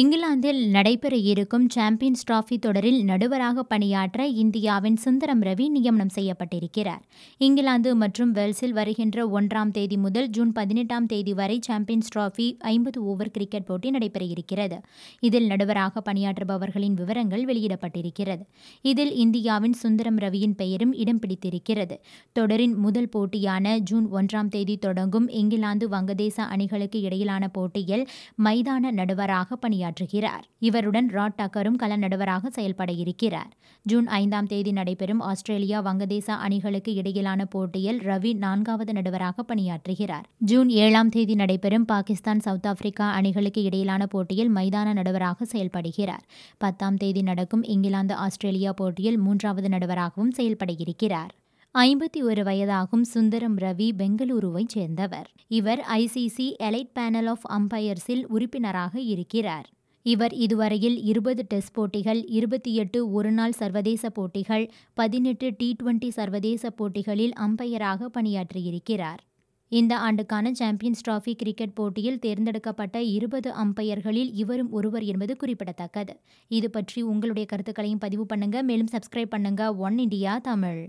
இங்கிலாந்தில் நடைபெற இருக்கும் சாம்பியன்ஸ் டிராஃபி தொடரில் நடுவராக பணியாற்ற இந்தியாவின் சுந்தரம் ரவி நியமனம் செய்யப்பட்டிருக்கிறார் இங்கிலாந்து மற்றும் வெல்ஸில் வருகின்ற ஒன்றாம் தேதி முதல் ஜூன் பதினெட்டாம் தேதி வரை சாம்பியன்ஸ் டிராஃபி ஐம்பது ஓவர் கிரிக்கெட் போட்டி நடைபெற இருக்கிறது இதில் நடுவராக பணியாற்றுபவர்களின் விவரங்கள் வெளியிடப்பட்டிருக்கிறது இதில் இந்தியாவின் சுந்தரம் ரவியின் பெயரும் இடம் பிடித்திருக்கிறது தொடரின் முதல் போட்டியான ஜூன் ஒன்றாம் தேதி தொடங்கும் இங்கிலாந்து வங்கதேச அணிகளுக்கு இடையிலான போட்டியில் மைதான நடுவராக பணியாற்ற பணியாற்றுகிறார் இவருடன் ராட் டக்கரும் கள நடுவராக செயல்பட இருக்கிறார் ஜூன் ஐந்தாம் தேதி நடைபெறும் ஆஸ்திரேலியா வங்கதேச அணிகளுக்கு இடையிலான போட்டியில் ரவி நான்காவது நடுவராக பணியாற்றுகிறார் ஜூன் ஏழாம் தேதி நடைபெறும் பாகிஸ்தான் சவுத் ஆப்பிரிக்கா அணிகளுக்கு இடையிலான போட்டியில் மைதான நடுவராக செயல்படுகிறார் பத்தாம் தேதி நடக்கும் இங்கிலாந்து ஆஸ்திரேலியா போட்டியில் மூன்றாவது நடுவராகவும் செயல்பட இருக்கிறார் ஐம்பத்தி ஒரு வயதாகும் சுந்தரம் ரவி பெங்களூருவைச் சேர்ந்தவர் இவர் ஐசிசி எலைட் பேனல் ஆஃப் அம்பையர்ஸில் உறுப்பினராக இருக்கிறார் இவர் இதுவரையில் இருபது டெஸ்ட் போட்டிகள் இருபத்தி எட்டு ஒருநாள் சர்வதேச போட்டிகள் பதினெட்டு டி டுவெண்டி சர்வதேச போட்டிகளில் அம்பையராக பணியாற்றியிருக்கிறார் இந்த ஆண்டுக்கான சாம்பியன்ஸ் டிராஃபி கிரிக்கெட் போட்டியில் தேர்ந்தெடுக்கப்பட்ட இருபது அம்பையர்களில் இவரும் ஒருவர் என்பது குறிப்பிடத்தக்கது இது பற்றி உங்களுடைய கருத்துக்களையும் பதிவு பண்ணுங்க மேலும் சப்ஸ்கிரைப் பண்ணுங்க ஒன் இண்டியா தமிழ்